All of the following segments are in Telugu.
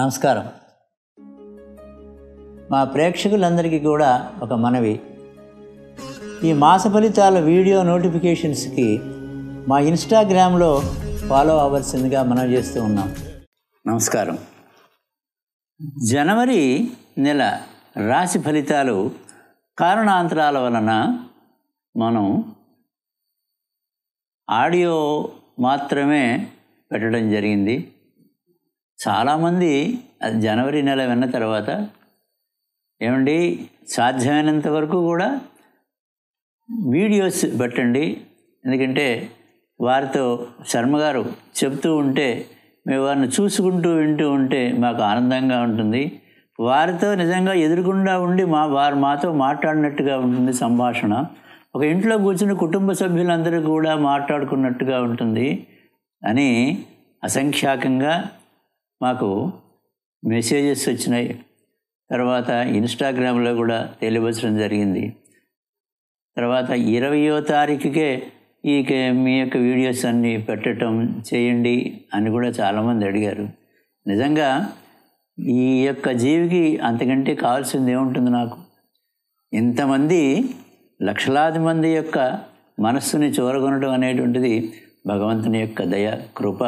నమస్కారం మా ప్రేక్షకులందరికీ కూడా ఒక మనవి ఈ మాస ఫలితాల వీడియో నోటిఫికేషన్స్కి మా ఇన్స్టాగ్రామ్లో ఫాలో అవ్వాల్సిందిగా మనం చేస్తూ ఉన్నాం నమస్కారం జనవరి నెల రాశి ఫలితాలు కారణాంతరాల వలన మనం ఆడియో మాత్రమే పెట్టడం జరిగింది చాలామంది జనవరి నెల విన్న తర్వాత ఏమండి సాధ్యమైనంత వరకు కూడా వీడియోస్ పెట్టండి ఎందుకంటే వారితో శర్మగారు చెప్తూ ఉంటే మేము వారిని చూసుకుంటూ వింటూ ఉంటే మాకు ఆనందంగా ఉంటుంది వారితో నిజంగా ఎదురుకుండా ఉండి మా వారు మాతో మాట్లాడినట్టుగా ఉంటుంది సంభాషణ ఒక ఇంట్లో కూర్చుని కుటుంబ సభ్యులందరూ కూడా మాట్లాడుకున్నట్టుగా ఉంటుంది అని అసంఖ్యాకంగా మాకు మెసేజెస్ వచ్చినాయి తర్వాత ఇన్స్టాగ్రామ్లో కూడా తెలియవచ్చడం జరిగింది తర్వాత ఇరవయో తారీఖుకే ఈ మీ యొక్క వీడియోస్ అన్నీ పెట్టడం చేయండి అని కూడా చాలామంది అడిగారు నిజంగా ఈ యొక్క జీవికి అంతకంటే కావాల్సింది ఏముంటుంది నాకు ఇంతమంది లక్షలాది మంది యొక్క మనస్సుని చూరగొనడం అనేటువంటిది భగవంతుని యొక్క దయ కృప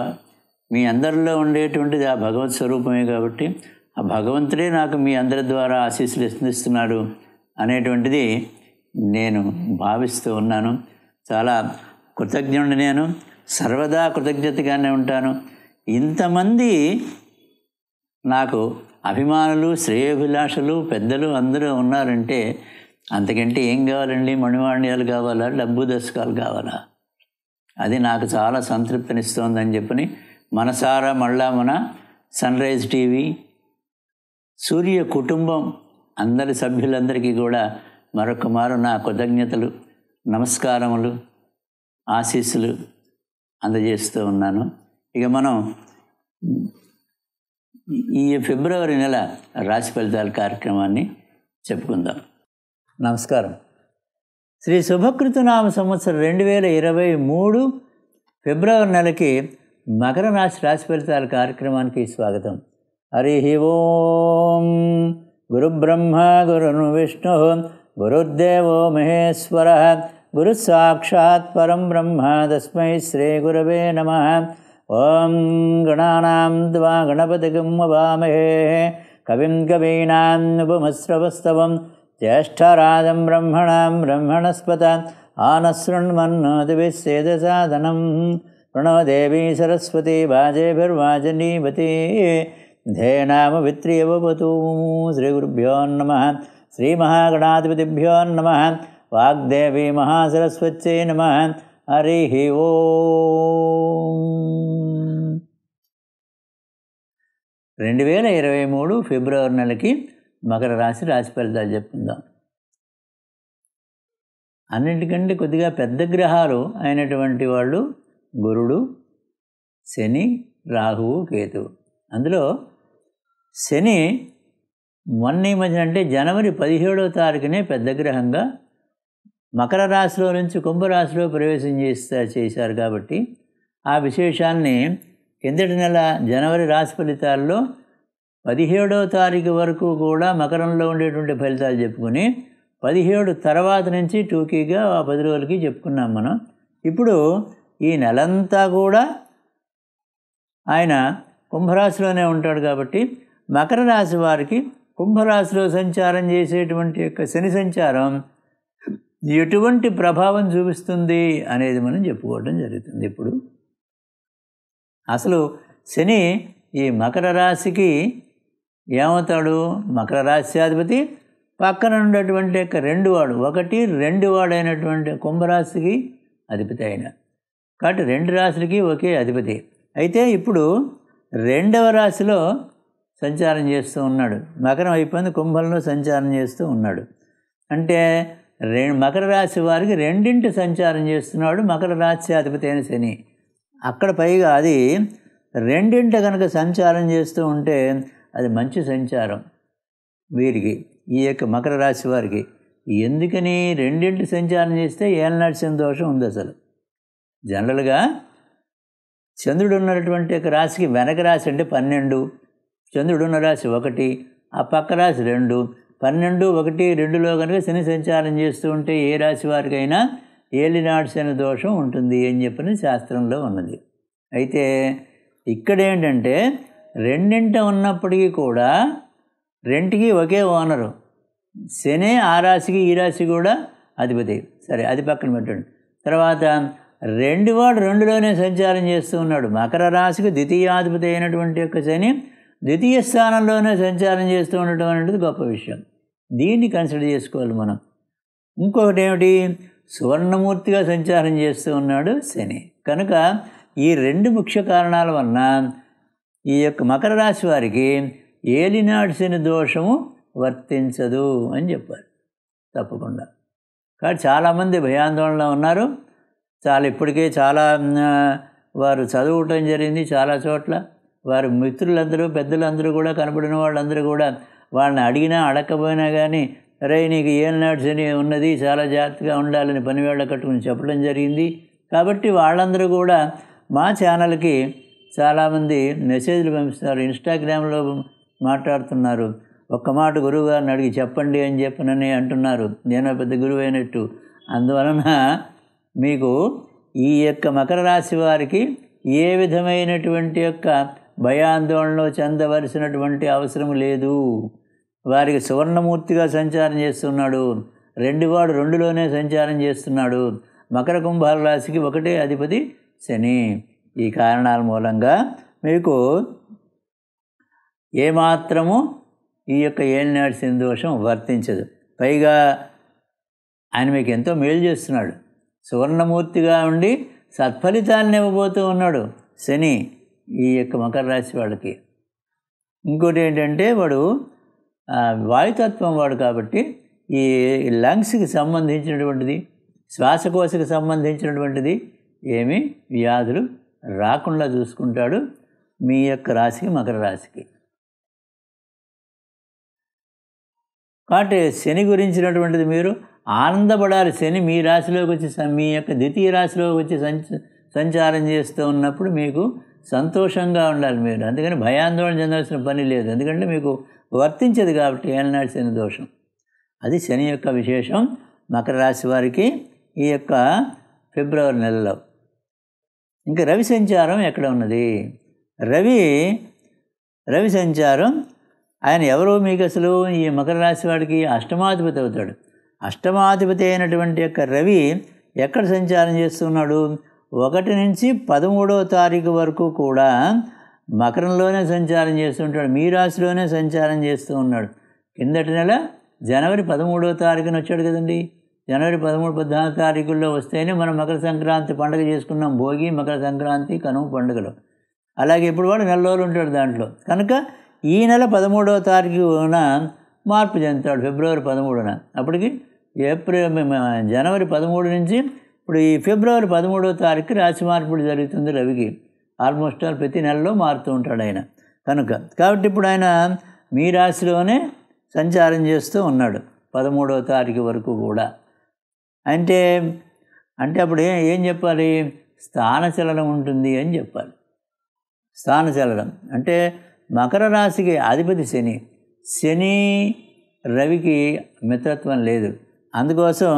మీ అందరిలో ఉండేటువంటిది ఆ భగవత్ స్వరూపమే కాబట్టి ఆ భగవంతుడే నాకు మీ అందరి ద్వారా ఆశీస్సులు ఇస్తున్నాడు అనేటువంటిది నేను భావిస్తూ ఉన్నాను చాలా కృతజ్ఞుడు నేను సర్వదా కృతజ్ఞతగానే ఉంటాను ఇంతమంది నాకు అభిమానులు శ్రేయభిలాషలు పెద్దలు అందరూ ఉన్నారంటే అంతకంటే ఏం కావాలండి మణిమాణ్యాలు కావాలా డబ్బు దశకాలు కావాలా అది నాకు చాలా సంతృప్తినిస్తోందని చెప్పని మనసారా మళ్ళా మన సన్ రైజ్ టీవీ సూర్య కుటుంబం అందరి సభ్యులందరికీ కూడా మరొక మారు నా కృతజ్ఞతలు నమస్కారములు ఆశీస్సులు అందజేస్తూ ఉన్నాను ఇక మనం ఈ ఫిబ్రవరి నెల రాశి ఫలితాల కార్యక్రమాన్ని చెప్పుకుందాం నమస్కారం శ్రీ శుభకృతనామ సంవత్సరం రెండు వేల ఇరవై మూడు ఫిబ్రవరి నెలకి मकर राशिराशिफलकार्यक्रमान् के स्वागतम् हरिः ॐ गुरुब्रह्म गुरुविष्णुः गुरुर्देवो महेश्वरः गुरुसाक्षात्परं ब्रह्मा तस्मै श्रीगुरवे नमः ॐ गणानां द्वा गणपति वामहेः कविं कवीणानुपमस्रवस्तवं चेष्ठराजं ब्रह्मणां ब्रह्मणस्पत आनश्रुण्मन्नो दविषेदसाधनम् ప్రణవదేవీ సరస్వతి వాజేభిర్వాజనీవతి శ్రీ శ్రీగురుభ్యోన్నమ నమ వాగ్దేవీ మహాసరస్వత్యై నమ హరి ఓ రెండు వేల ఇరవై మూడు ఫిబ్రవరి నెలకి మకర రాశి రాశి ఫలితాలు చెప్పుకుందాం అన్నింటికంటే కొద్దిగా పెద్ద గ్రహాలు అయినటువంటి వాళ్ళు గురుడు శని రాహువు కేతు అందులో శని మొన్న ఈ మధ్యన అంటే జనవరి పదిహేడవ తారీఖునే పెద్ద గ్రహంగా మకర రాశిలో నుంచి కుంభరాశిలో ప్రవేశం చేస్తా చేశారు కాబట్టి ఆ విశేషాన్ని కిందటి నెల జనవరి రాశి ఫలితాల్లో పదిహేడవ తారీఖు వరకు కూడా మకరంలో ఉండేటువంటి ఫలితాలు చెప్పుకుని పదిహేడు తర్వాత నుంచి టూకీగా ఆ పది రోజులకి చెప్పుకున్నాం మనం ఇప్పుడు ఈ నెలంతా కూడా ఆయన కుంభరాశిలోనే ఉంటాడు కాబట్టి మకర రాశి వారికి కుంభరాశిలో సంచారం చేసేటువంటి యొక్క శని సంచారం ఎటువంటి ప్రభావం చూపిస్తుంది అనేది మనం చెప్పుకోవడం జరుగుతుంది ఇప్పుడు అసలు శని ఈ మకర రాశికి ఏమవుతాడు మకర రాశ్యాధిపతి పక్కన ఉన్నటువంటి యొక్క రెండు వాడు ఒకటి రెండు వాడైనటువంటి కుంభరాశికి అధిపతి అయిన కాబట్టి రెండు రాశులకి ఒకే అధిపతి అయితే ఇప్పుడు రెండవ రాశిలో సంచారం చేస్తూ ఉన్నాడు మకరం అయిపోయింది కుంభంలో సంచారం చేస్తూ ఉన్నాడు అంటే రే మకర రాశి వారికి రెండింటి సంచారం చేస్తున్నాడు మకర రాశి అధిపతి అయిన శని అక్కడ పైగా అది రెండింటి కనుక సంచారం చేస్తూ ఉంటే అది మంచి సంచారం వీరికి ఈ యొక్క మకర రాశి వారికి ఎందుకని రెండింటి సంచారం చేస్తే ఏలనాటి దోషం ఉంది అసలు జనరల్గా చంద్రుడు ఉన్నటువంటి ఒక రాశికి వెనక రాశి అంటే పన్నెండు చంద్రుడు ఉన్న రాశి ఒకటి ఆ పక్క రాశి రెండు పన్నెండు ఒకటి రెండులో కనుక శని సంచారం చేస్తూ ఉంటే ఏ రాశి వారికైనా ఏలినాడు శని దోషం ఉంటుంది అని చెప్పని శాస్త్రంలో ఉన్నది అయితే ఇక్కడ ఏంటంటే రెండింట ఉన్నప్పటికీ కూడా రెంటికి ఒకే ఓనరు శనే ఆ రాశికి ఈ రాశి కూడా అధిపతి సరే అది పక్కన పెట్టండి తర్వాత రెండు వాడు రెండులోనే సంచారం చేస్తూ ఉన్నాడు మకర రాశికి ద్వితీయాధిపతి అయినటువంటి యొక్క శని ద్వితీయ స్థానంలోనే సంచారం చేస్తూ ఉండటం అనేది గొప్ప విషయం దీన్ని కన్సిడర్ చేసుకోవాలి మనం ఇంకొకటి ఏమిటి సువర్ణమూర్తిగా సంచారం చేస్తూ ఉన్నాడు శని కనుక ఈ రెండు ముఖ్య కారణాల వలన ఈ యొక్క మకర రాశి వారికి ఏలినాడు శని దోషము వర్తించదు అని చెప్పారు తప్పకుండా కాబట్టి చాలామంది భయాందోళనలో ఉన్నారు చాలా ఇప్పటికే చాలా వారు చదువుకోవటం జరిగింది చాలా చోట్ల వారి మిత్రులందరూ పెద్దలందరూ కూడా కనబడిన వాళ్ళందరూ కూడా వాళ్ళని అడిగినా అడగకపోయినా కానీ రే నీకు ఏం నాట్స్ అని ఉన్నది చాలా జాగ్రత్తగా ఉండాలని పనివేళ్ల కట్టుకుని చెప్పడం జరిగింది కాబట్టి వాళ్ళందరూ కూడా మా ఛానల్కి చాలామంది మెసేజ్లు పంపిస్తున్నారు ఇన్స్టాగ్రామ్లో మాట్లాడుతున్నారు ఒక్క మాట గురువుగారిని అడిగి చెప్పండి అని చెప్పనని అంటున్నారు నేను పెద్ద గురువు అయినట్టు అందువలన మీకు ఈ యొక్క మకర రాశి వారికి ఏ విధమైనటువంటి యొక్క భయాందోళనలో చెందవలసినటువంటి అవసరం లేదు వారికి సువర్ణమూర్తిగా సంచారం చేస్తున్నాడు రెండువాడు రెండులోనే సంచారం చేస్తున్నాడు మకర కుంభాల రాశికి ఒకటే అధిపతి శని ఈ కారణాల మూలంగా మీకు ఏమాత్రము ఈ యొక్క ఏలినాడు సంతోషం దోషం వర్తించదు పైగా ఆయన మీకు ఎంతో మేలు చేస్తున్నాడు సువర్ణమూర్తిగా ఉండి సత్ఫలితాన్ని ఇవ్వబోతూ ఉన్నాడు శని ఈ యొక్క మకర రాశి వాళ్ళకి ఇంకోటి ఏంటంటే వాడు వాయుతత్వం వాడు కాబట్టి ఈ లంగ్స్కి సంబంధించినటువంటిది శ్వాసకోశకి సంబంధించినటువంటిది ఏమి వ్యాధులు రాకుండా చూసుకుంటాడు మీ యొక్క రాశికి మకర రాశికి కాబట్టి శని గురించినటువంటిది మీరు ఆనందపడాలి శని మీ రాశిలోకి వచ్చి మీ యొక్క ద్వితీయ రాశిలోకి వచ్చి సంచారం చేస్తూ ఉన్నప్పుడు మీకు సంతోషంగా ఉండాలి మీరు అందుకని భయాందోళన చెందాల్సిన పని లేదు ఎందుకంటే మీకు వర్తించదు కాబట్టి ఏనాడు శని దోషం అది శని యొక్క విశేషం మకర రాశి వారికి ఈ యొక్క ఫిబ్రవరి నెలలో ఇంకా రవి సంచారం ఎక్కడ ఉన్నది రవి రవి సంచారం ఆయన ఎవరో మీకు అసలు ఈ మకర రాశి వాడికి అష్టమాధిపతి అవుతాడు అష్టమాధిపతి అయినటువంటి యొక్క రవి ఎక్కడ సంచారం చేస్తున్నాడు ఒకటి నుంచి పదమూడవ తారీఖు వరకు కూడా మకరంలోనే సంచారం చేస్తుంటాడు మీ రాశిలోనే సంచారం చేస్తూ ఉన్నాడు కిందటి నెల జనవరి పదమూడవ తారీఖున వచ్చాడు కదండి జనవరి పదమూడు పద్నాలుగు తారీఖుల్లో వస్తేనే మనం మకర సంక్రాంతి పండుగ చేసుకున్నాం భోగి మకర సంక్రాంతి కనుమ పండుగలు అలాగే ఇప్పుడు వాడు నెల రోజులు ఉంటాడు దాంట్లో కనుక ఈ నెల పదమూడవ తారీఖున మార్పు చెందుతాడు ఫిబ్రవరి పదమూడున అప్పటికి ఏప్రిల్ జనవరి పదమూడు నుంచి ఇప్పుడు ఈ ఫిబ్రవరి పదమూడవ తారీఖు రాశి మార్పిడి జరుగుతుంది రవికి ఆల్మోస్ట్ ఆల్ ప్రతి నెలలో మారుతూ ఉంటాడు ఆయన కనుక కాబట్టి ఇప్పుడు ఆయన మీ రాశిలోనే సంచారం చేస్తూ ఉన్నాడు పదమూడవ తారీఖు వరకు కూడా అంటే అంటే అప్పుడు ఏం చెప్పాలి స్థానచలనం ఉంటుంది అని చెప్పాలి స్థానచలనం అంటే మకర రాశికి అధిపతి శని శని రవికి మిత్రత్వం లేదు అందుకోసం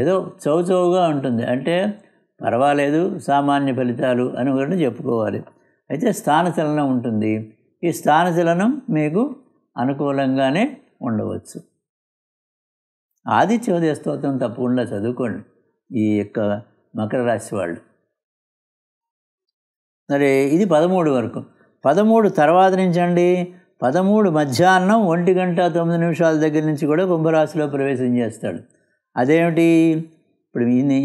ఏదో చౌచౌగా ఉంటుంది అంటే పర్వాలేదు సామాన్య ఫలితాలు అని కూడా చెప్పుకోవాలి అయితే స్థానచలనం ఉంటుంది ఈ స్థానచలనం మీకు అనుకూలంగానే ఉండవచ్చు ఆదిత్యోదయ స్తోత్రం తప్పకుండా చదువుకోండి ఈ యొక్క మకర రాశి వాళ్ళు మరి ఇది పదమూడు వరకు పదమూడు తర్వాత నుంచండి పదమూడు మధ్యాహ్నం ఒంటి గంట తొమ్మిది నిమిషాల దగ్గర నుంచి కూడా కుంభరాశిలో ప్రవేశం చేస్తాడు అదేమిటి ఇప్పుడు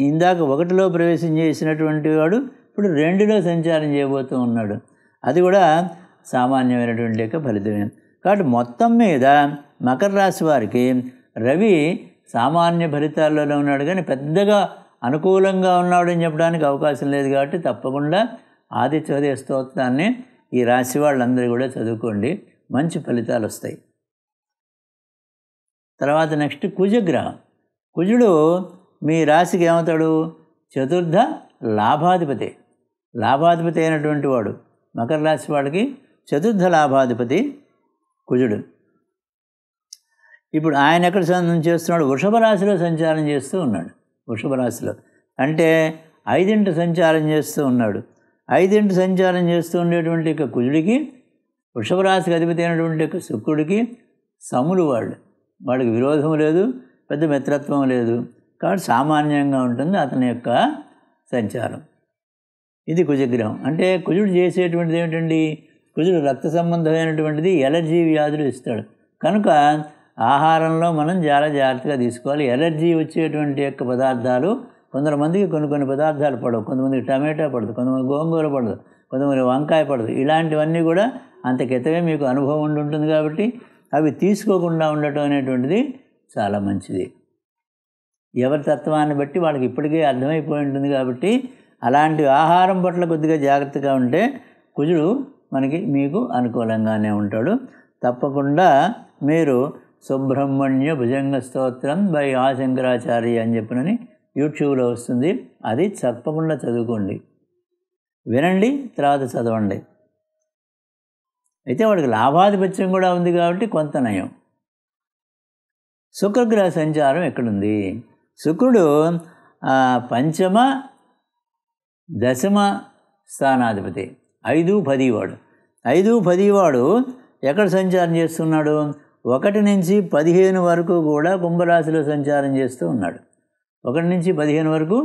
ఇందాక ఒకటిలో ప్రవేశం చేసినటువంటి వాడు ఇప్పుడు రెండులో సంచారం చేయబోతూ ఉన్నాడు అది కూడా సామాన్యమైనటువంటి యొక్క ఫలితమే కాబట్టి మొత్తం మీద మకర రాశి వారికి రవి సామాన్య ఫలితాల్లోనే ఉన్నాడు కానీ పెద్దగా అనుకూలంగా ఉన్నాడు అని చెప్పడానికి అవకాశం లేదు కాబట్టి తప్పకుండా ఆదిత్యోదయ స్తోత్రాన్ని ఈ రాశి వాళ్ళందరూ కూడా చదువుకోండి మంచి ఫలితాలు వస్తాయి తర్వాత నెక్స్ట్ కుజగ్రహం కుజుడు మీ రాశికి ఏమవుతాడు చతుర్థ లాభాధిపతి లాభాధిపతి అయినటువంటి వాడు మకర రాశి వాడికి చతుర్థ లాభాధిపతి కుజుడు ఇప్పుడు ఆయన ఎక్కడ సంచారం చేస్తున్నాడు వృషభ రాశిలో సంచారం చేస్తూ ఉన్నాడు వృషభ రాశిలో అంటే ఐదింటి సంచారం చేస్తూ ఉన్నాడు ఐదింటి సంచారం చేస్తూ ఉండేటువంటి యొక్క కుజుడికి వృషభరాశికి అధిపతి అయినటువంటి యొక్క శుక్రుడికి సములు వాళ్ళు వాళ్ళకి విరోధం లేదు పెద్ద మిత్రత్వం లేదు కాబట్టి సామాన్యంగా ఉంటుంది అతని యొక్క సంచారం ఇది కుజగ్రహం అంటే కుజుడు చేసేటువంటిది ఏమిటండి కుజుడు రక్త సంబంధమైనటువంటిది ఎలర్జీ వ్యాధులు ఇస్తాడు కనుక ఆహారంలో మనం చాలా జాగ్రత్తగా తీసుకోవాలి ఎలర్జీ వచ్చేటువంటి యొక్క పదార్థాలు మందికి కొన్ని కొన్ని పదార్థాలు పడవు కొంతమందికి టమాటా పడదు కొంతమంది గోంగూర పడదు కొంతమంది వంకాయ పడదు ఇలాంటివన్నీ కూడా అంత క్రితమే మీకు అనుభవం ఉండి ఉంటుంది కాబట్టి అవి తీసుకోకుండా ఉండటం అనేటువంటిది చాలా మంచిది ఎవరి తత్వాన్ని బట్టి వాళ్ళకి ఇప్పటికే అర్థమైపోయి ఉంటుంది కాబట్టి అలాంటి ఆహారం పట్ల కొద్దిగా జాగ్రత్తగా ఉంటే కుజుడు మనకి మీకు అనుకూలంగానే ఉంటాడు తప్పకుండా మీరు సుబ్రహ్మణ్య భుజంగ స్తోత్రం బై ఆశంకరాచార్య అని చెప్పినని యూట్యూబ్లో వస్తుంది అది చెప్పకుండా చదువుకోండి వినండి తర్వాత చదవండి అయితే వాడికి లాభాధిపత్యం కూడా ఉంది కాబట్టి కొంత నయం శుక్రగ్రహ సంచారం ఎక్కడుంది శుక్రుడు పంచమ దశమ స్థానాధిపతి ఐదు పదివాడు ఐదు పదివాడు ఎక్కడ సంచారం చేస్తున్నాడు ఒకటి నుంచి పదిహేను వరకు కూడా కుంభరాశిలో సంచారం చేస్తూ ఉన్నాడు ఒకటి నుంచి పదిహేను వరకు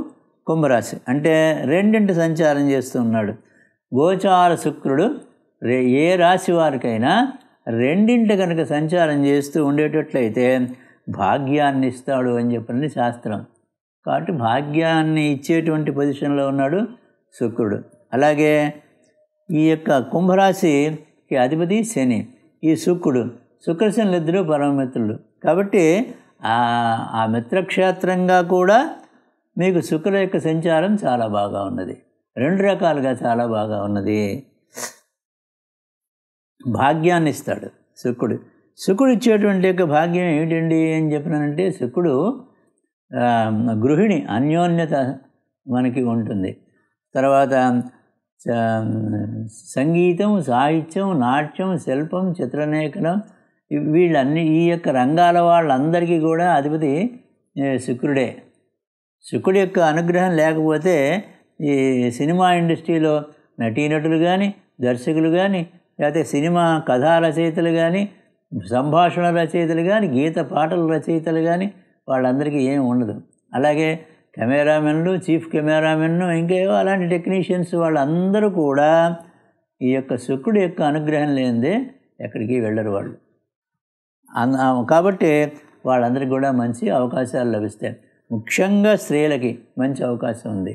కుంభరాశి అంటే రెండింటి సంచారం చేస్తున్నాడు గోచార శుక్రుడు రే ఏ రాశి వారికైనా రెండింటి కనుక సంచారం చేస్తూ ఉండేటట్లయితే భాగ్యాన్ని ఇస్తాడు అని చెప్పింది శాస్త్రం కాబట్టి భాగ్యాన్ని ఇచ్చేటువంటి పొజిషన్లో ఉన్నాడు శుక్రుడు అలాగే ఈ యొక్క కుంభరాశికి అధిపతి శని ఈ శుక్రుడు శుక్రశనులు ఇద్దరు పరమమిత్రులు కాబట్టి ఆ మిత్రక్షేత్రంగా కూడా మీకు శుక్ర యొక్క సంచారం చాలా బాగా ఉన్నది రెండు రకాలుగా చాలా బాగా ఉన్నది భాగ్యాన్ని ఇస్తాడు శుక్రుడు శుక్రుడు ఇచ్చేటువంటి యొక్క భాగ్యం ఏమిటండి అని చెప్పినానంటే శుక్రుడు గృహిణి అన్యోన్యత మనకి ఉంటుంది తర్వాత సంగీతం సాహిత్యం నాట్యం శిల్పం చిత్రలేఖనం వీళ్ళన్ని ఈ యొక్క రంగాల వాళ్ళందరికీ కూడా అధిపతి శుక్రుడే శుక్రుడి యొక్క అనుగ్రహం లేకపోతే ఈ సినిమా ఇండస్ట్రీలో నటీనటులు కానీ దర్శకులు కానీ లేకపోతే సినిమా కథా రచయితలు కానీ సంభాషణ రచయితలు కానీ గీత పాటల రచయితలు కానీ వాళ్ళందరికీ ఏమి ఉండదు అలాగే కెమెరామెన్లు చీఫ్ కెమెరామెన్ను ఇంకేవో అలాంటి టెక్నీషియన్స్ వాళ్ళందరూ కూడా ఈ యొక్క శుక్రుడి యొక్క అనుగ్రహం లేనిదే ఎక్కడికి వెళ్ళరు వాళ్ళు కాబట్టి వాళ్ళందరికీ కూడా మంచి అవకాశాలు లభిస్తాయి ముఖ్యంగా స్త్రీలకి మంచి అవకాశం ఉంది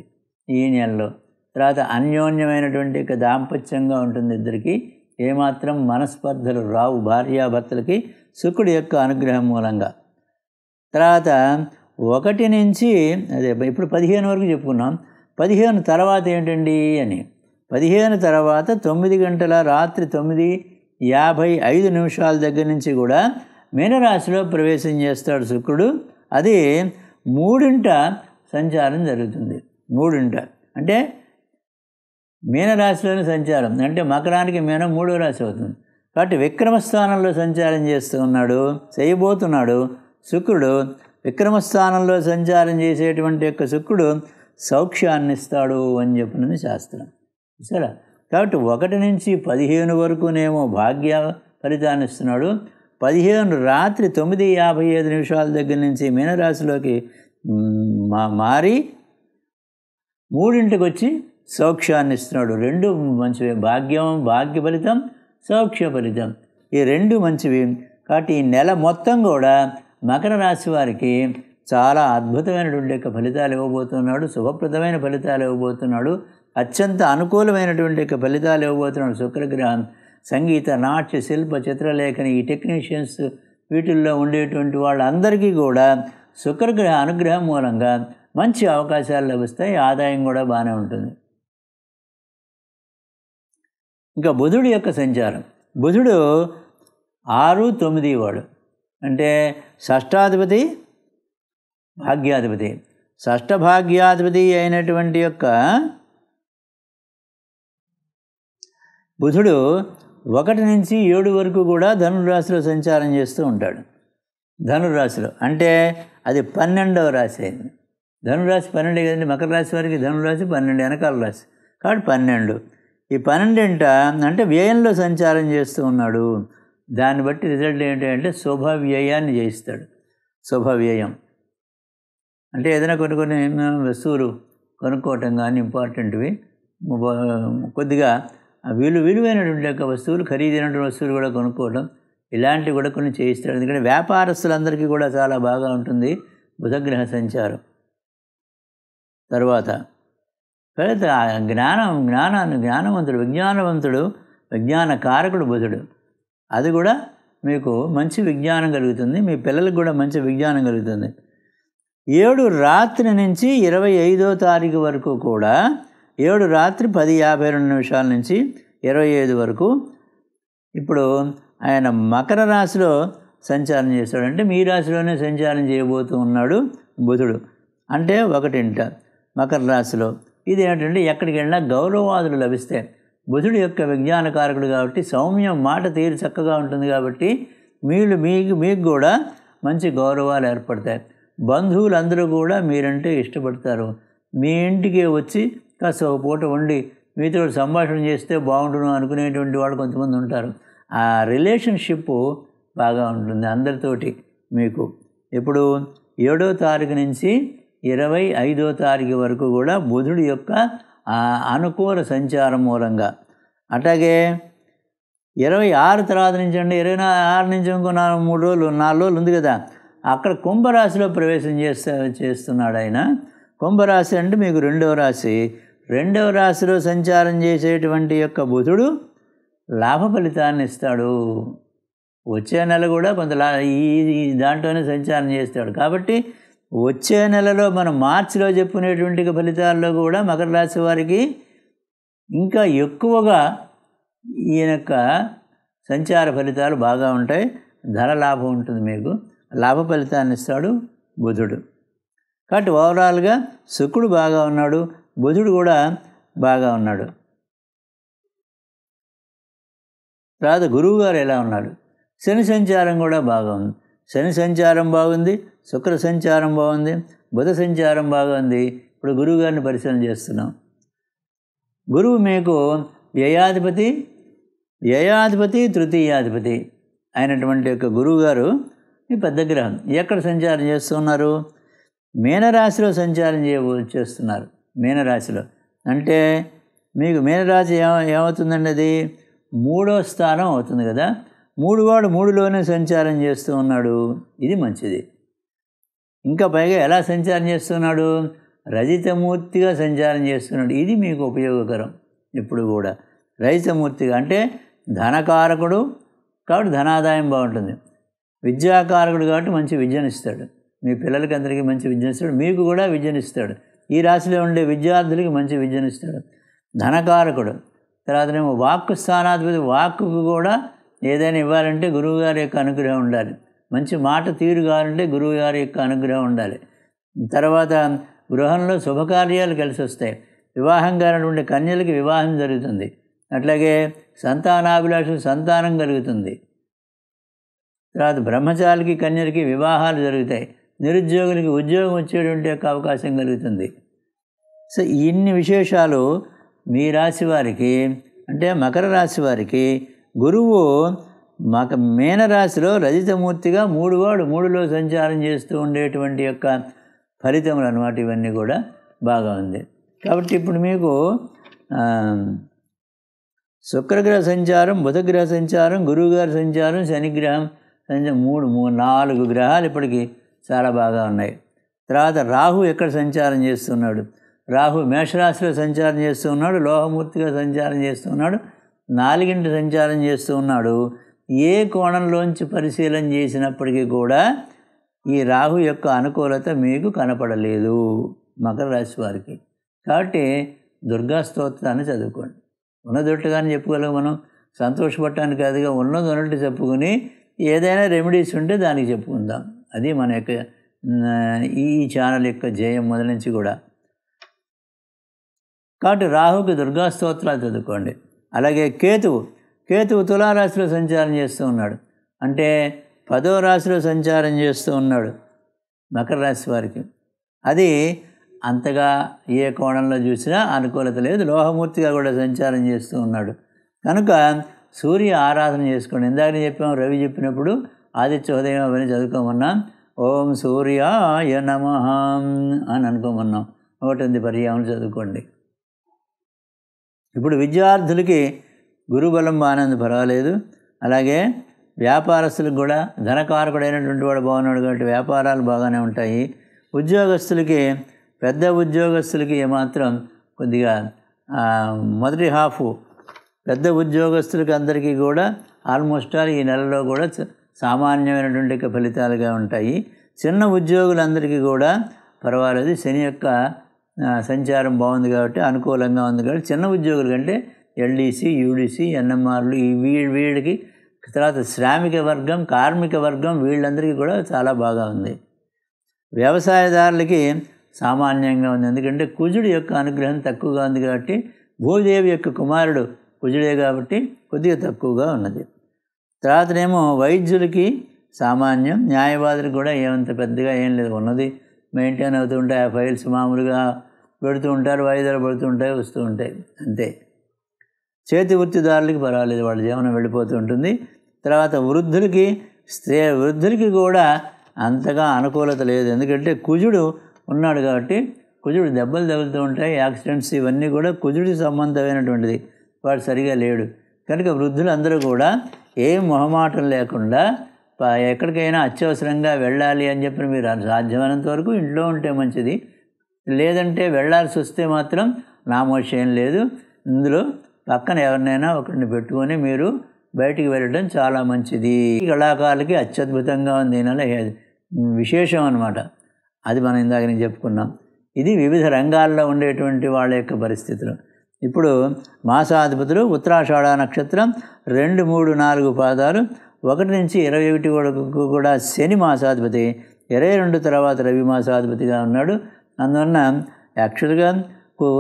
ఈ నెలలో తర్వాత అన్యోన్యమైనటువంటి దాంపత్యంగా ఉంటుంది ఇద్దరికి ఏమాత్రం మనస్పర్ధలు రావు భార్యాభర్తలకి శుక్రుడి యొక్క అనుగ్రహం మూలంగా తర్వాత ఒకటి నుంచి అదే ఇప్పుడు పదిహేను వరకు చెప్పుకున్నాం పదిహేను తర్వాత ఏంటండి అని పదిహేను తర్వాత తొమ్మిది గంటల రాత్రి తొమ్మిది యాభై ఐదు నిమిషాల దగ్గర నుంచి కూడా మీనరాశిలో ప్రవేశం చేస్తాడు శుక్రుడు అది మూడింట సంచారం జరుగుతుంది మూడింట అంటే మీనరాశిలోని సంచారం అంటే మకరానికి మీన మూడో రాశి అవుతుంది కాబట్టి విక్రమస్థానంలో సంచారం చేస్తూ ఉన్నాడు చేయబోతున్నాడు శుక్రుడు విక్రమస్థానంలో సంచారం చేసేటువంటి యొక్క శుక్రుడు సౌఖ్యాన్నిస్తాడు అని చెప్పినది శాస్త్రం సరే కాబట్టి ఒకటి నుంచి పదిహేను వరకునేమో భాగ్య ఫలితాన్ని ఇస్తున్నాడు పదిహేను రాత్రి తొమ్మిది యాభై ఐదు నిమిషాల దగ్గర నుంచి మీనరాశిలోకి మా మారి మూడింటికి వచ్చి సౌక్ష్యాన్ని ఇస్తున్నాడు రెండు మంచివి భాగ్యం భాగ్య ఫలితం సౌక్ష్య ఫలితం ఈ రెండు మంచివి కాబట్టి ఈ నెల మొత్తం కూడా మకర రాశి వారికి చాలా అద్భుతమైనటువంటి యొక్క ఫలితాలు ఇవ్వబోతున్నాడు శుభప్రదమైన ఫలితాలు ఇవ్వబోతున్నాడు అత్యంత అనుకూలమైనటువంటి యొక్క ఫలితాలు ఇవ్వబోతున్న శుక్రగ్రహం సంగీత నాట్య శిల్ప చిత్రలేఖని ఈ టెక్నీషియన్స్ వీటిల్లో ఉండేటువంటి వాళ్ళందరికీ కూడా శుక్రగ్రహ అనుగ్రహం మూలంగా మంచి అవకాశాలు లభిస్తాయి ఆదాయం కూడా బాగానే ఉంటుంది ఇంకా బుధుడి యొక్క సంచారం బుధుడు ఆరు తొమ్మిది వాడు అంటే షష్టాధిపతి భాగ్యాధిపతి షష్ఠభాగ్యాధిపతి అయినటువంటి యొక్క బుధుడు ఒకటి నుంచి ఏడు వరకు కూడా ధనురాశిలో సంచారం చేస్తూ ఉంటాడు ధనురాశిలో అంటే అది పన్నెండవ రాశి అయింది ధనురాశి పన్నెండు కదండి మకర రాశి వారికి ధనురాశి పన్నెండు వెనకాల రాశి కాబట్టి పన్నెండు ఈ పన్నెండింట అంటే వ్యయంలో సంచారం చేస్తూ ఉన్నాడు దాన్ని బట్టి రిజల్ట్ ఏంటంటే వ్యయాన్ని జయిస్తాడు వ్యయం అంటే ఏదైనా కొన్ని కొన్ని వస్తువులు కొనుక్కోవటం కానీ ఇంపార్టెంట్వి కొద్దిగా ఆ విలువైనటువంటి యొక్క వస్తువులు ఖరీదైనటువంటి వస్తువులు కూడా కొనుక్కోవడం ఇలాంటివి కూడా కొన్ని చేయిస్తారు ఎందుకంటే వ్యాపారస్తులందరికీ కూడా చాలా బాగా ఉంటుంది బుధగ్రహ సంచారం తర్వాత ఫలిత జ్ఞానం జ్ఞానాన్ని జ్ఞానవంతుడు విజ్ఞానవంతుడు విజ్ఞాన కారకుడు బుధుడు అది కూడా మీకు మంచి విజ్ఞానం కలుగుతుంది మీ పిల్లలకు కూడా మంచి విజ్ఞానం కలుగుతుంది ఏడు రాత్రి నుంచి ఇరవై ఐదో తారీఖు వరకు కూడా ఏడు రాత్రి పది యాభై రెండు నిమిషాల నుంచి ఇరవై ఐదు వరకు ఇప్పుడు ఆయన మకర రాశిలో సంచారం చేస్తాడు అంటే మీ రాశిలోనే సంచారం చేయబోతూ ఉన్నాడు బుధుడు అంటే ఒకటింట మకర రాశిలో ఇది ఏంటంటే ఎక్కడికి వెళ్ళినా గౌరవాదులు లభిస్తాయి బుధుడు యొక్క విజ్ఞానకారకుడు కాబట్టి సౌమ్యం మాట తీరు చక్కగా ఉంటుంది కాబట్టి మీరు మీకు మీకు కూడా మంచి గౌరవాలు ఏర్పడతాయి బంధువులందరూ కూడా మీరంటే ఇష్టపడతారు మీ ఇంటికి వచ్చి కాస్త ఒక పూట ఉండి మీతో సంభాషణ చేస్తే బాగుంటుంది అనుకునేటువంటి వాళ్ళు కొంతమంది ఉంటారు ఆ రిలేషన్షిప్ బాగా ఉంటుంది అందరితోటి మీకు ఇప్పుడు ఏడో తారీఖు నుంచి ఇరవై ఐదో తారీఖు వరకు కూడా బుధుడి యొక్క అనుకూల సంచారం మూలంగా అట్లాగే ఇరవై ఆరు తర్వాత నుంచి అంటే ఇరవై ఆరు నుంచి ఇంకో నాలుగు మూడు రోజులు నాలుగు రోజులు ఉంది కదా అక్కడ కుంభరాశిలో ప్రవేశం చేస్తా చేస్తున్నాడు ఆయన కుంభరాశి అంటే మీకు రెండవ రాశి రెండవ రాశిలో సంచారం చేసేటువంటి యొక్క బుధుడు లాభ ఫలితాన్ని ఇస్తాడు వచ్చే నెల కూడా కొంత ఈ దాంట్లోనే సంచారం చేస్తాడు కాబట్టి వచ్చే నెలలో మనం మార్చిలో చెప్పుకునేటువంటి ఫలితాల్లో కూడా మకర రాశి వారికి ఇంకా ఎక్కువగా ఈయన యొక్క సంచార ఫలితాలు బాగా ఉంటాయి ధర లాభం ఉంటుంది మీకు లాభ ఫలితాన్ని ఇస్తాడు బుధుడు కాబట్టి ఓవరాల్గా శుక్రుడు బాగా ఉన్నాడు బుధుడు కూడా బాగా ఉన్నాడు తర్వాత గురువు గారు ఎలా ఉన్నాడు శని సంచారం కూడా బాగా ఉంది శని సంచారం బాగుంది శుక్ర సంచారం బాగుంది బుధ సంచారం బాగుంది ఇప్పుడు గురువు గారిని పరిశీలన చేస్తున్నాం గురువు మీకు వ్యయాధిపతి వ్యయాధిపతి తృతీయాధిపతి అయినటువంటి యొక్క గురువు గారు మీ పెద్ద గ్రహం ఎక్కడ సంచారం చేస్తున్నారు మీనరాశిలో సంచారం చేయ చేస్తున్నారు మీనరాశిలో అంటే మీకు మీనరాశి ఏ ఏమవుతుందండి అది మూడో స్థానం అవుతుంది కదా మూడు వాడు మూడులోనే సంచారం చేస్తూ ఉన్నాడు ఇది మంచిది ఇంకా పైగా ఎలా సంచారం చేస్తున్నాడు రజితమూర్తిగా సంచారం చేస్తున్నాడు ఇది మీకు ఉపయోగకరం ఇప్పుడు కూడా రజితమూర్తిగా అంటే ధనకారకుడు కాబట్టి ధనాదాయం బాగుంటుంది విద్యాకారకుడు కాబట్టి మంచి విద్యనిస్తాడు మీ పిల్లలకి అందరికీ మంచి విద్యనిస్తాడు మీకు కూడా విద్యనిస్తాడు ఈ రాశిలో ఉండే విద్యార్థులకి మంచి విద్యను ఇస్తాడు ధనకారకుడు తర్వాత ఏమో వాక్కు స్థానాధిపతి వాక్కు కూడా ఏదైనా ఇవ్వాలంటే గురువుగారి యొక్క అనుగ్రహం ఉండాలి మంచి మాట తీరు కావాలంటే గురువుగారి యొక్క అనుగ్రహం ఉండాలి తర్వాత గృహంలో శుభకార్యాలు కలిసి వస్తాయి వివాహం కానటువంటి కన్యలకి వివాహం జరుగుతుంది అట్లాగే సంతానాభిలాషకు సంతానం కలుగుతుంది తర్వాత బ్రహ్మచారికి కన్యలకి వివాహాలు జరుగుతాయి నిరుద్యోగులకి ఉద్యోగం వచ్చేటువంటి యొక్క అవకాశం కలుగుతుంది సో ఇన్ని విశేషాలు మీ రాశి వారికి అంటే మకర రాశి వారికి గురువు మక మీనరాశిలో రజితమూర్తిగా మూడువాడు మూడులో సంచారం చేస్తూ ఉండేటువంటి యొక్క ఫలితములు అనమాట ఇవన్నీ కూడా బాగా ఉంది కాబట్టి ఇప్పుడు మీకు శుక్రగ్రహ సంచారం బుధగ్రహ సంచారం గురువుగారి సంచారం శనిగ్రహం సంచారం మూడు మూడు నాలుగు గ్రహాలు ఇప్పటికీ చాలా బాగా ఉన్నాయి తర్వాత రాహు ఎక్కడ సంచారం చేస్తున్నాడు రాహు మేషరాశిలో సంచారం చేస్తూ ఉన్నాడు లోహమూర్తిగా సంచారం చేస్తూ ఉన్నాడు నాలుగింటి సంచారం చేస్తూ ఉన్నాడు ఏ కోణంలోంచి పరిశీలన చేసినప్పటికీ కూడా ఈ రాహు యొక్క అనుకూలత మీకు కనపడలేదు మకర రాశి వారికి కాబట్టి దుర్గా స్తోత్రాన్ని చదువుకోండి ఉన్నదొట్టుగానే చెప్పుకోలేము మనం సంతోషపడటానికి అదిగా ఉన్నది ఉన్నట్టు చెప్పుకుని ఏదైనా రెమెడీస్ ఉంటే దానికి చెప్పుకుందాం అది మన యొక్క ఈ ఛానల్ యొక్క జయం మొదల నుంచి కూడా కాబట్టి రాహుకి దుర్గా స్తోత్రాలు చదువుకోండి అలాగే కేతువు కేతువు తులారాశిలో సంచారం చేస్తూ ఉన్నాడు అంటే పదో రాశిలో సంచారం చేస్తూ ఉన్నాడు మకర రాశి వారికి అది అంతగా ఏ కోణంలో చూసినా అనుకూలత లేదు లోహమూర్తిగా కూడా సంచారం చేస్తూ ఉన్నాడు కనుక సూర్య ఆరాధన చేసుకోండి ఇందాక చెప్పాము రవి చెప్పినప్పుడు ఆదిత్యోదయం అవన్నీ చదువుకోమన్నా ఓం సూర్యాయ నమ అని అనుకోమన్నాం ఒకటి ఉంది చదువుకోండి ఇప్పుడు విద్యార్థులకి గురుబలం బానంద పర్వాలేదు అలాగే వ్యాపారస్తులకు కూడా ధనకారకుడైనటువంటి వాడు బాగున్నాడు కాబట్టి వ్యాపారాలు బాగానే ఉంటాయి ఉద్యోగస్తులకి పెద్ద ఉద్యోగస్తులకి ఏమాత్రం కొద్దిగా మొదటి హాఫ్ పెద్ద ఉద్యోగస్తులకి అందరికీ కూడా ఆల్మోస్ట్ ఆల్ ఈ నెలలో కూడా సామాన్యమైనటువంటి ఫలితాలుగా ఉంటాయి చిన్న ఉద్యోగులందరికీ కూడా పర్వాలేదు శని యొక్క సంచారం బాగుంది కాబట్టి అనుకూలంగా ఉంది కాబట్టి చిన్న ఉద్యోగుల కంటే ఎల్డీసీ యూడీసీ ఎన్ఎంఆర్లు ఈ వీ వీళ్ళకి తర్వాత శ్రామిక వర్గం కార్మిక వర్గం వీళ్ళందరికీ కూడా చాలా బాగా ఉంది వ్యవసాయదారులకి సామాన్యంగా ఉంది ఎందుకంటే కుజుడి యొక్క అనుగ్రహం తక్కువగా ఉంది కాబట్టి భూదేవి యొక్క కుమారుడు కుజుడే కాబట్టి కొద్దిగా తక్కువగా ఉన్నది తర్వాతనేమో వైద్యులకి సామాన్యం న్యాయవాదులకు కూడా ఏమంత పెద్దగా ఏం లేదు ఉన్నది మెయింటైన్ అవుతూ ఉంటాయి ఆ ఫైల్స్ మామూలుగా పెడుతూ ఉంటారు వాయిదాలు పడుతూ ఉంటాయి వస్తూ ఉంటాయి అంతే చేతి వృత్తిదారులకి పర్వాలేదు వాళ్ళ జీవనం వెళ్ళిపోతూ ఉంటుంది తర్వాత వృద్ధులకి స్త్రీ వృద్ధులకి కూడా అంతగా అనుకూలత లేదు ఎందుకంటే కుజుడు ఉన్నాడు కాబట్టి కుజుడు దెబ్బలు తగులుతూ ఉంటాయి యాక్సిడెంట్స్ ఇవన్నీ కూడా కుజుడికి సంబంధమైనటువంటిది వాడు సరిగా లేడు కనుక వృద్ధులందరూ కూడా ఏం మొహమాటం లేకుండా ఎక్కడికైనా అత్యవసరంగా వెళ్ళాలి అని చెప్పి మీరు సాధ్యమైనంత వరకు ఇంట్లో ఉంటే మంచిది లేదంటే వెళ్ళాల్సి వస్తే మాత్రం నామోషయం లేదు ఇందులో పక్కన ఎవరినైనా ఒకరిని పెట్టుకొని మీరు బయటికి వెళ్ళడం చాలా మంచిది కళాకారులకి అత్యద్భుతంగా ఉంది నెల విశేషం అనమాట అది మనం ఇందాక నేను చెప్పుకున్నాం ఇది వివిధ రంగాల్లో ఉండేటువంటి వాళ్ళ యొక్క పరిస్థితులు ఇప్పుడు మాసాధిపతులు ఉత్తరాషాఢ నక్షత్రం రెండు మూడు నాలుగు పాదాలు ఒకటి నుంచి ఇరవై ఒకటి వరకు కూడా శని మాసాధిపతి ఇరవై రెండు తర్వాత రవి మాసాధిపతిగా ఉన్నాడు అందువలన యాక్చువల్గా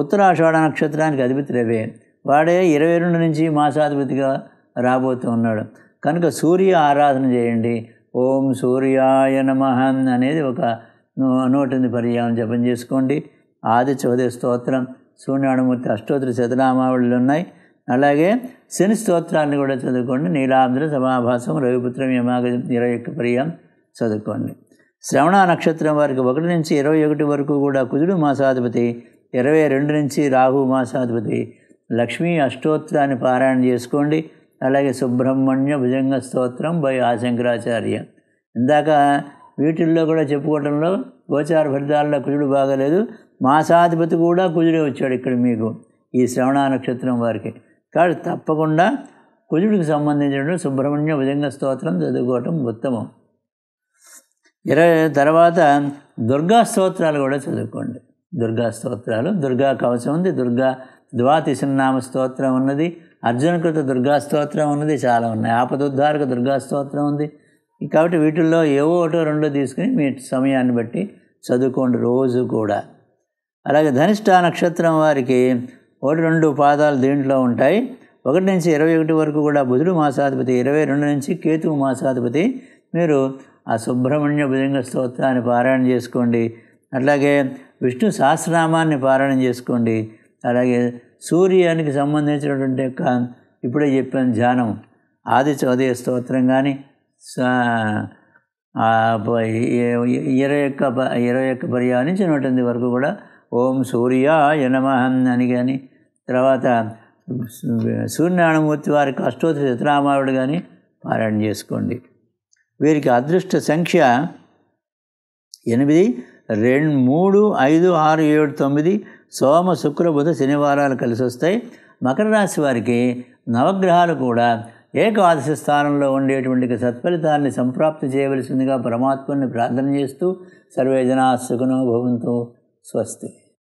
ఉత్తరాషాఢ నక్షత్రానికి అధిపతి రవే వాడే ఇరవై రెండు నుంచి మాసాధిపతిగా రాబోతూ ఉన్నాడు కనుక సూర్య ఆరాధన చేయండి ఓం సూర్యాయ నమ అనేది ఒక నూటెనిమిది పర్యాయం జపం చేసుకోండి ఆది చౌదే స్తోత్రం సూర్యనారాయణమూర్తి అష్టోత్తర శతనామావళులు ఉన్నాయి అలాగే శని స్తోత్రాన్ని కూడా చదువుకోండి నీలాంధ్ర సమాభాసం రవిపుత్రం యమాగ ఇరవై ఒక్క ప్రియం చదువుకోండి శ్రవణ నక్షత్రం వారికి ఒకటి నుంచి ఇరవై ఒకటి వరకు కూడా కుజుడు మాసాధిపతి ఇరవై రెండు నుంచి రాహు మాసాధిపతి లక్ష్మీ అష్టోత్తరాన్ని పారాయణ చేసుకోండి అలాగే సుబ్రహ్మణ్య భుజంగ స్తోత్రం బై ఆశంకరాచార్య ఇందాక వీటిల్లో కూడా చెప్పుకోవడంలో గోచార ఫలితాల్లో కుజుడు బాగలేదు మాసాధిపతి కూడా కుజుడే వచ్చాడు ఇక్కడ మీకు ఈ శ్రవణ నక్షత్రం వారికి కాదు తప్పకుండా కుజుడికి సంబంధించిన సుబ్రహ్మణ్య భుజంగ స్తోత్రం చదువుకోవటం ఉత్తమం ఇరవై తర్వాత దుర్గా స్తోత్రాలు కూడా చదువుకోండి దుర్గా స్తోత్రాలు దుర్గా కవచం ఉంది దుర్గా ద్వాతిశనామ స్తోత్రం ఉన్నది అర్జునకృత దుర్గా స్తోత్రం ఉన్నది చాలా ఉన్నాయి ఆపదుద్ధారక దుర్గా స్తోత్రం ఉంది కాబట్టి వీటిల్లో ఏవో ఒకటో రెండో తీసుకుని మీ సమయాన్ని బట్టి చదువుకోండి రోజు కూడా అలాగే ధనిష్ట నక్షత్రం వారికి ఒకటి రెండు పాదాలు దీంట్లో ఉంటాయి ఒకటి నుంచి ఇరవై ఒకటి వరకు కూడా బుధుడు మాసాధిపతి ఇరవై రెండు నుంచి కేతువు మాసాధిపతి మీరు ఆ సుబ్రహ్మణ్య భుజంగ స్తోత్రాన్ని పారాయణ చేసుకోండి అట్లాగే విష్ణు సహస్రనామాన్ని పారాయణ చేసుకోండి అలాగే సూర్యానికి సంబంధించినటువంటి యొక్క ఇప్పుడే చెప్పాను ధ్యానం ఆది చౌదయ స్తోత్రం కానీ ఇరవై యొక్క ఇరవై యొక్క పర్యాయం నుంచి నూట వరకు కూడా ఓం సూర్యాయ నమ అని కానీ తర్వాత సూర్యనారాయణమూర్తి వారి అష్టోత్తర శతనామావుడు కానీ పారాయణ చేసుకోండి వీరికి అదృష్ట సంఖ్య ఎనిమిది రెండు మూడు ఐదు ఆరు ఏడు తొమ్మిది సోమ శుక్ర బుధ శనివారాలు కలిసి వస్తాయి మకర రాశి వారికి నవగ్రహాలు కూడా ఏకాదశి స్థానంలో ఉండేటువంటి సత్ఫలితాన్ని సంప్రాప్తి చేయవలసిందిగా పరమాత్మని ప్రార్థన చేస్తూ సర్వే జనా సుఖనో स्वस्ति है